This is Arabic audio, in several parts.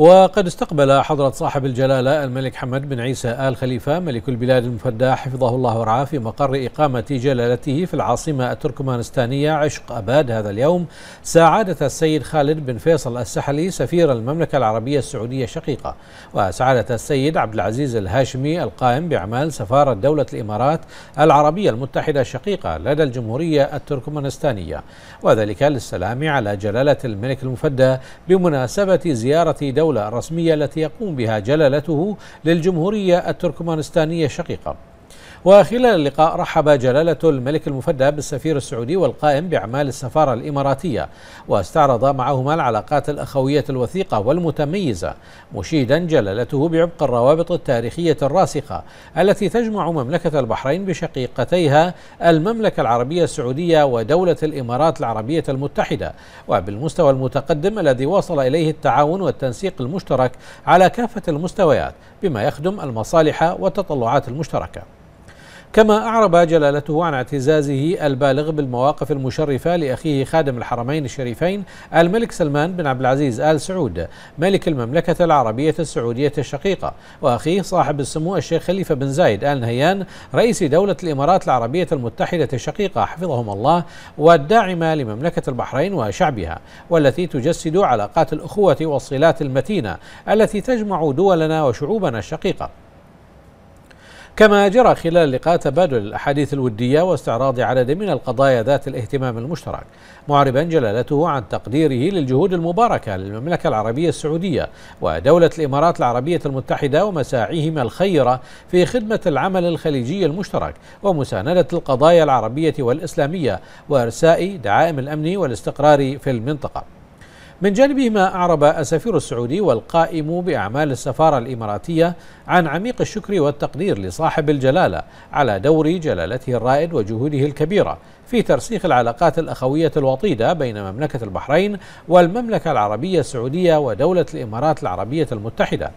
وقد استقبل حضرة صاحب الجلالة الملك حمد بن عيسى آل خليفة ملك البلاد المفدى حفظه الله ورعاه في مقر إقامة جلالته في العاصمة التركمانستانية عشق أباد هذا اليوم سعادة السيد خالد بن فيصل السحلي سفير المملكة العربية السعودية الشقيقة وسعادة السيد عبد العزيز الهاشمي القائم بأعمال سفارة دولة الإمارات العربية المتحدة الشقيقة لدى الجمهورية التركمانستانية وذلك للسلام على جلالة الملك المفدى بمناسبة زيارة دولة الدولة الرسمية التي يقوم بها جلالته للجمهورية التركمانستانية الشقيقة وخلال اللقاء رحب جلالة الملك المفدى بالسفير السعودي والقائم بأعمال السفارة الإماراتية واستعرض معهما العلاقات الأخوية الوثيقة والمتميزة مشيدا جلالته بعبق الروابط التاريخية الراسخة التي تجمع مملكة البحرين بشقيقتيها المملكة العربية السعودية ودولة الإمارات العربية المتحدة وبالمستوى المتقدم الذي وصل إليه التعاون والتنسيق المشترك على كافة المستويات بما يخدم المصالح والتطلعات المشتركه كما أعرب جلالته عن اعتزازه البالغ بالمواقف المشرفة لأخيه خادم الحرمين الشريفين الملك سلمان بن عبد العزيز آل سعود ملك المملكة العربية السعودية الشقيقة وأخيه صاحب السمو الشيخ خليفة بن زايد آل نهيان رئيس دولة الإمارات العربية المتحدة الشقيقة حفظهم الله والداعمة لمملكة البحرين وشعبها والتي تجسد علاقات الأخوة والصلات المتينة التي تجمع دولنا وشعوبنا الشقيقة كما جرى خلال لقاء تبادل الأحاديث الودية واستعراض عدد من القضايا ذات الاهتمام المشترك معربا جلالته عن تقديره للجهود المباركة للمملكة العربية السعودية ودولة الإمارات العربية المتحدة ومساعيهما الخيرة في خدمة العمل الخليجي المشترك ومساندة القضايا العربية والإسلامية وإرساء دعائم الأمن والاستقرار في المنطقة من جانبهما أعرب السفير السعودي والقائم بأعمال السفارة الإماراتية عن عميق الشكر والتقدير لصاحب الجلالة على دور جلالته الرائد وجهوده الكبيرة في ترسيخ العلاقات الأخوية الوطيدة بين مملكة البحرين والمملكة العربية السعودية ودولة الإمارات العربية المتحدة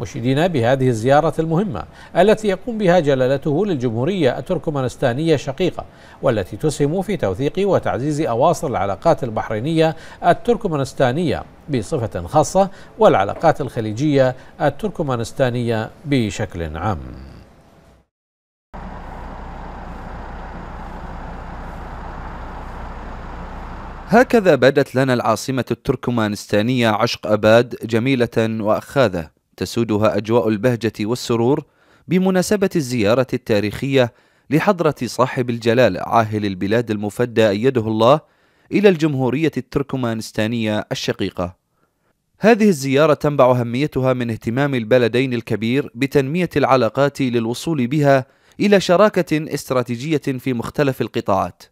مشيدين بهذه الزيارة المهمة التي يقوم بها جلالته للجمهورية التركمانستانية الشقيقة والتي تسهم في توثيق وتعزيز أواصر العلاقات البحرينية التركمانستانية بصفة خاصة والعلاقات الخليجية التركمانستانية بشكل عام هكذا بدت لنا العاصمة التركمانستانية عشق أباد جميلة وأخاذة تسودها أجواء البهجة والسرور بمناسبة الزيارة التاريخية لحضرة صاحب الجلال عاهل البلاد المفدى أيده الله إلى الجمهورية التركمانستانية الشقيقة. هذه الزيارة تنبع أهميتها من اهتمام البلدين الكبير بتنمية العلاقات للوصول بها إلى شراكة استراتيجية في مختلف القطاعات.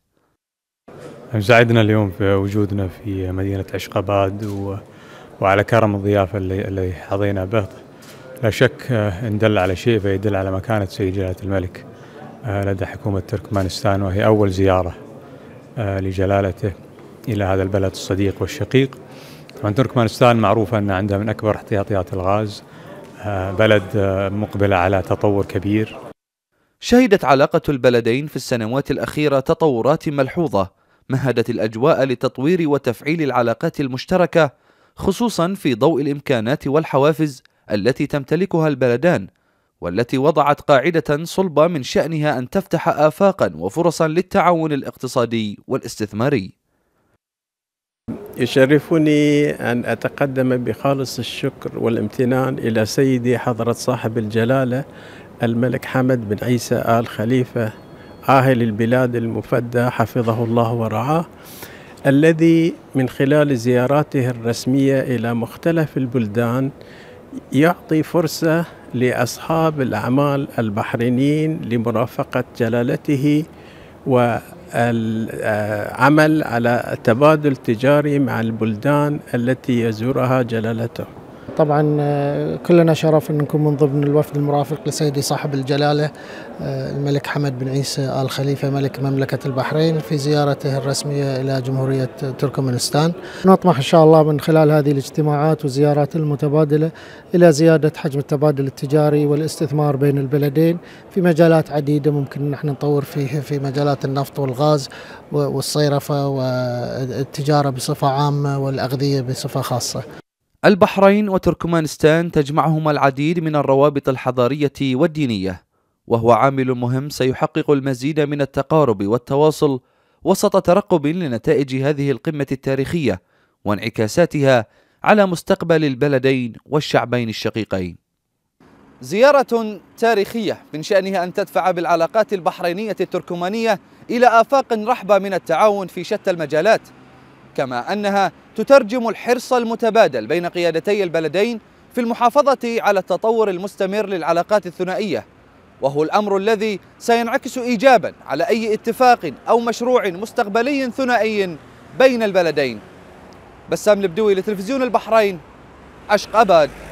سعدنا اليوم في وجودنا في مدينة عشقباد و... وعلى كرم الضيافة اللي, اللي حظينا به لا شك آه، إن دل على شيء فيدل على مكانة سيد جلالة الملك آه، لدى حكومة تركمانستان وهي أول زيارة آه، لجلالته إلى هذا البلد الصديق والشقيق طبعا تركمانستان معروفة أن عندها من أكبر احتياطيات الغاز بلد مقبلة على تطور كبير شهدت علاقة البلدين في السنوات الأخيرة تطورات ملحوظة مهدت الأجواء لتطوير وتفعيل العلاقات المشتركة خصوصا في ضوء الإمكانات والحوافز التي تمتلكها البلدان والتي وضعت قاعدة صلبة من شأنها أن تفتح آفاقا وفرصا للتعاون الاقتصادي والاستثماري يشرفني أن أتقدم بخالص الشكر والامتنان إلى سيدي حضرة صاحب الجلالة الملك حمد بن عيسى آل خليفة عاهل البلاد المفدى حفظه الله ورعاه الذي من خلال زياراته الرسمية إلى مختلف البلدان يعطي فرصة لأصحاب الأعمال البحرينيين لمرافقة جلالته والعمل على تبادل تجاري مع البلدان التي يزورها جلالته طبعا آه، كلنا شرف ان نكون من ضمن الوفد المرافق لسيدي صاحب الجلاله آه، الملك حمد بن عيسى ال خليفه ملك مملكه البحرين في زيارته الرسميه الى جمهوريه تركمانستان. نطمح ان شاء الله من خلال هذه الاجتماعات والزيارات المتبادله الى زياده حجم التبادل التجاري والاستثمار بين البلدين في مجالات عديده ممكن نحن نطور فيها في مجالات النفط والغاز والصيرفه والتجاره بصفه عامه والاغذيه بصفه خاصه. البحرين وتركمانستان تجمعهما العديد من الروابط الحضارية والدينية وهو عامل مهم سيحقق المزيد من التقارب والتواصل وسط ترقب لنتائج هذه القمة التاريخية وانعكاساتها على مستقبل البلدين والشعبين الشقيقين زيارة تاريخية من شأنها أن تدفع بالعلاقات البحرينية التركمانية إلى آفاق رحبة من التعاون في شتى المجالات كما أنها تترجم الحرص المتبادل بين قيادتي البلدين في المحافظة على التطور المستمر للعلاقات الثنائية وهو الأمر الذي سينعكس إيجابا على أي اتفاق أو مشروع مستقبلي ثنائي بين البلدين بسام البدوي لتلفزيون البحرين أشق أباد